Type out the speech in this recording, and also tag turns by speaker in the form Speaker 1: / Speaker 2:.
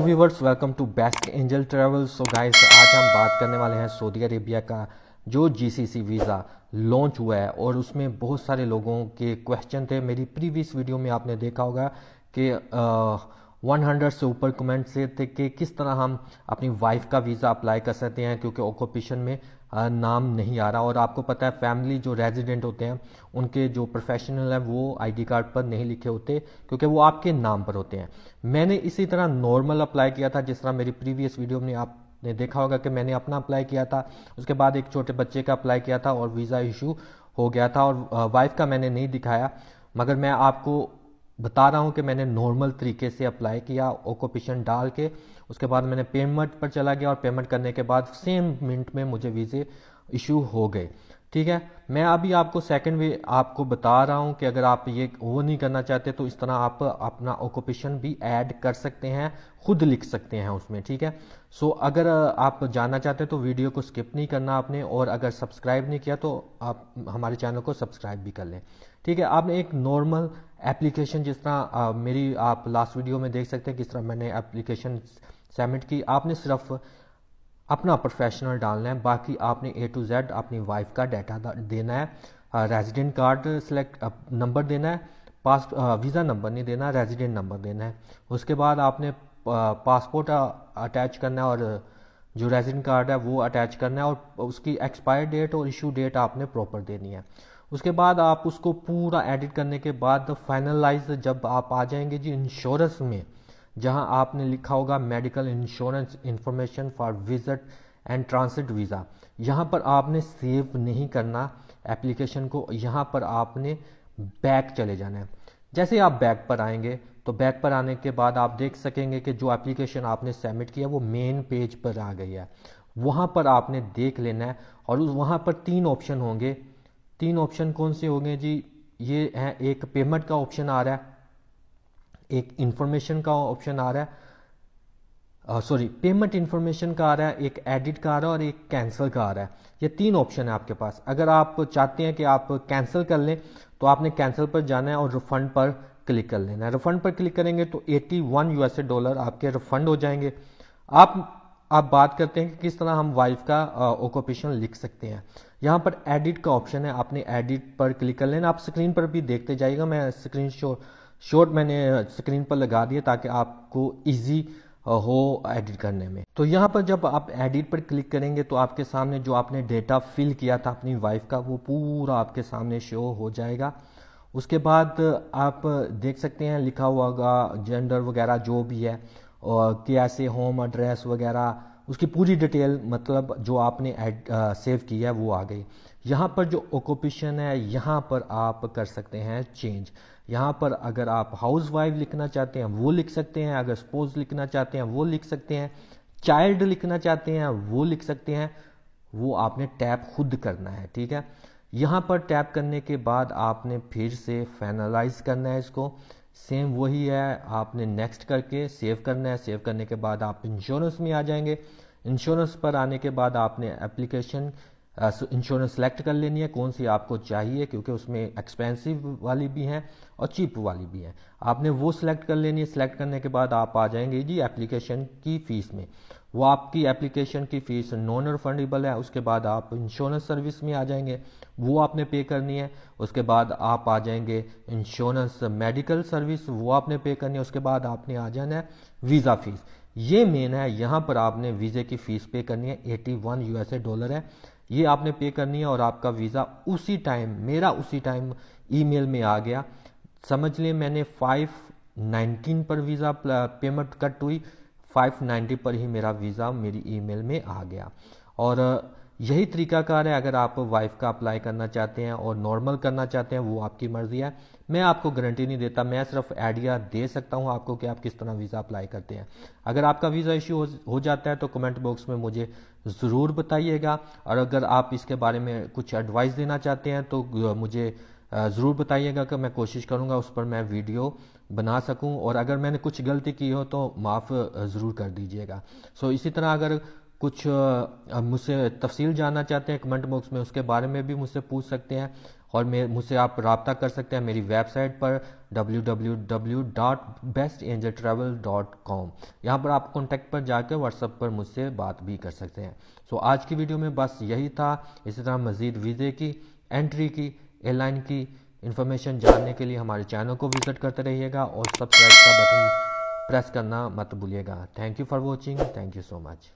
Speaker 1: hello viewers welcome to best angel travel so guys आज हम बात करने वाले हैं सऊदी अरेबिया का जो जीसीसी वीज़ा लॉन्च हुआ है और उसमें बहुत सारे लोगों के क्वेश्चन थे मेरी प्रीवियस वीडियो में आपने देखा होगा कि वन हंड्रेड से ऊपर कमेंट्स थे कि किस तरह हम अपनी वाइफ का वीज़ा अप्लाई कर सकते हैं क्योंकि ऑक्यूपेशन में नाम नहीं आ रहा और आपको पता है फैमिली जो रेजिडेंट होते हैं उनके जो प्रोफेशनल हैं वो आईडी कार्ड पर नहीं लिखे होते क्योंकि वो आपके नाम पर होते हैं मैंने इसी तरह नॉर्मल अप्लाई किया था जिस तरह मेरी प्रीवियस वीडियो में आप ने देखा होगा कि मैंने अपना अप्लाई किया था उसके बाद एक छोटे बच्चे का अप्लाई किया था और वीज़ा इशू हो गया था और वाइफ का मैंने नहीं दिखाया मगर मैं आपको बता रहा हूँ कि मैंने नॉर्मल तरीके से अप्लाई किया ऑकोपेशन डाल के उसके बाद मैंने पेमेंट पर चला गया और पेमेंट करने के बाद सेम मिनट में मुझे वीज़े इशू हो गए ठीक है मैं अभी आपको सेकंड वे आपको बता रहा हूँ कि अगर आप ये वो नहीं करना चाहते तो इस तरह आप अपना ऑक्यूपेशन भी ऐड कर सकते हैं खुद लिख सकते हैं उसमें ठीक है सो so, अगर आप जानना चाहते हैं तो वीडियो को स्किप नहीं करना आपने और अगर सब्सक्राइब नहीं किया तो आप हमारे चैनल को सब्सक्राइब भी कर लें ठीक है आपने एक नॉर्मल एप्लीकेशन जिस तरह मेरी आप लास्ट वीडियो में देख सकते हैं किस तरह मैंने एप्लीकेशन सबमिट की आपने सिर्फ अपना प्रोफेशनल डालना है बाकी आपने ए टू जेड अपनी वाइफ का डाटा देना है रेजिडेंट कार्ड सेलेक्ट नंबर देना है पास वीज़ा नंबर नहीं देना रेजिडेंट नंबर देना है उसके बाद आपने पासपोर्ट अटैच करना है और जो रेजिडेंट कार्ड है वो अटैच करना है और उसकी एक्सपायर डेट और इशू डेट आपने प्रॉपर देनी है उसके बाद आप उसको पूरा एडिट करने के बाद फाइनलाइज जब आप आ जाएंगे जी इंश्योरेंस में जहां आपने लिखा होगा medical insurance information for visit and transit visa यहाँ पर आपने सेव नहीं करना एप्लीकेशन को यहाँ पर आपने बैक चले जाना है जैसे आप बैक पर आएंगे तो बैक पर आने के बाद आप देख सकेंगे कि जो एप्लीकेशन आपने सबमिट किया वो मेन पेज पर आ गई है वहाँ पर आपने देख लेना है और उस वहाँ पर तीन ऑप्शन होंगे तीन ऑप्शन कौन से होंगे जी ये है एक पेमेंट का ऑप्शन आ रहा है एक इंफॉर्मेशन का ऑप्शन आ रहा है सॉरी पेमेंट इंफॉर्मेशन का आ रहा है एक एडिट का आ रहा है और एक कैंसिल का आ रहा है ये तीन ऑप्शन है आपके पास अगर आप चाहते हैं कि आप कैंसिल कर लें तो आपने कैंसिल पर जाना है और रिफंड पर क्लिक कर लेना है रिफंड पर क्लिक करेंगे तो 81 यूएसए डॉलर आपके रिफंड हो जाएंगे आप आप बात करते हैं कि किस तरह हम वाइफ का ऑक्यूपेशन लिख सकते हैं यहाँ पर एडिट का ऑप्शन है आपने एडिट पर क्लिक कर लेना आप स्क्रीन पर भी देखते जाइएगा मैं स्क्रीन शॉट शॉर्ट मैंने स्क्रीन पर लगा दिया ताकि आपको ईजी हो एडिट करने में तो यहाँ पर जब आप एडिट पर क्लिक करेंगे तो आपके सामने जो आपने डेटा फिल किया था अपनी वाइफ का वो पूरा आपके सामने शो हो जाएगा उसके बाद आप देख सकते हैं लिखा हुआ जेंडर वगैरह जो भी है और क्या से होम एड्रेस वगैरह उसकी पूरी डिटेल मतलब जो आपने एड सेव की है वो आ गई यहाँ पर जो ऑक्यूपेशन है यहाँ पर आप कर सकते हैं चेंज यहाँ पर अगर आप हाउस वाइफ लिखना चाहते हैं वो लिख सकते हैं अगर स्पोज लिखना चाहते हैं वो लिख सकते हैं चाइल्ड लिखना चाहते हैं वो लिख सकते हैं वो आपने टैप खुद करना है ठीक है यहाँ पर टैप करने के बाद आपने फिर से फाइनलाइज करना है इसको सेम वही है आपने नेक्स्ट करके सेव करना है सेव करने के बाद आप इंश्योरेंस में आ जाएंगे इंश्योरेंस पर आने के बाद आपने एप्लीकेशन इंश्योरेंस uh, सेलेक्ट कर लेनी है कौन सी आपको चाहिए क्योंकि उसमें एक्सपेंसिव वाली भी हैं और चीप वाली भी हैं आपने वो सिलेक्ट कर लेनी है सिलेक्ट करने के बाद आप आ जाएंगे जी एप्लीकेशन की फ़ीस में वो आपकी एप्लीकेशन की फ़ीस नॉन रिफंडेबल है उसके बाद आप इंश्योरेंस सर्विस में आ जाएंगे वो आपने पे करनी है उसके बाद आप आ जाएंगे इंश्योरेंस मेडिकल सर्विस वो आपने पे करनी है उसके बाद आपने आ जाना है वीज़ा फ़ीस ये मेन है यहाँ पर आपने वीज़े की फ़ीस पे करनी है 81 वन यूएसए डॉलर है ये आपने पे करनी है और आपका वीज़ा उसी टाइम मेरा उसी टाइम ईमेल में आ गया समझ लिए मैंने फाइव पर वीज़ा पेमेंट कट हुई फाइव पर ही मेरा वीज़ा मेरी ईमेल में आ गया और यही तरीकाकार है अगर आप वाइफ का अप्लाई करना चाहते हैं और नॉर्मल करना चाहते हैं वो आपकी मर्ज़ी है मैं आपको गारंटी नहीं देता मैं सिर्फ आइडिया दे सकता हूँ आपको कि आप किस तरह वीज़ा अप्लाई करते हैं अगर आपका वीज़ा इशू हो जाता है तो कमेंट बॉक्स में मुझे ज़रूर बताइएगा और अगर आप इसके बारे में कुछ एडवाइस देना चाहते हैं तो मुझे ज़रूर बताइएगा कि मैं कोशिश करूँगा उस पर मैं वीडियो बना सकूं और अगर मैंने कुछ गलती की हो तो माफ़ ज़रूर कर दीजिएगा सो so, इसी तरह अगर कुछ मुझसे तफसील जानना चाहते हैं कमेंट बॉक्स में उसके बारे में भी मुझसे पूछ सकते हैं और मुझसे आप रबता कर सकते हैं मेरी वेबसाइट पर www.bestangeltravel.com यहाँ पर आप कॉन्टैक्ट पर जाकर व्हाट्सअप पर मुझसे बात भी कर सकते हैं सो so, आज की वीडियो में बस यही था इसी तरह मज़ीद वीज़े की एंट्री की एयरलाइन की इन्फॉर्मेशन जानने के लिए हमारे चैनल को विज़िट करते रहिएगा और सब्सक्राइब का बटन प्रेस करना मत भूलिएगा thank you for watching thank you so much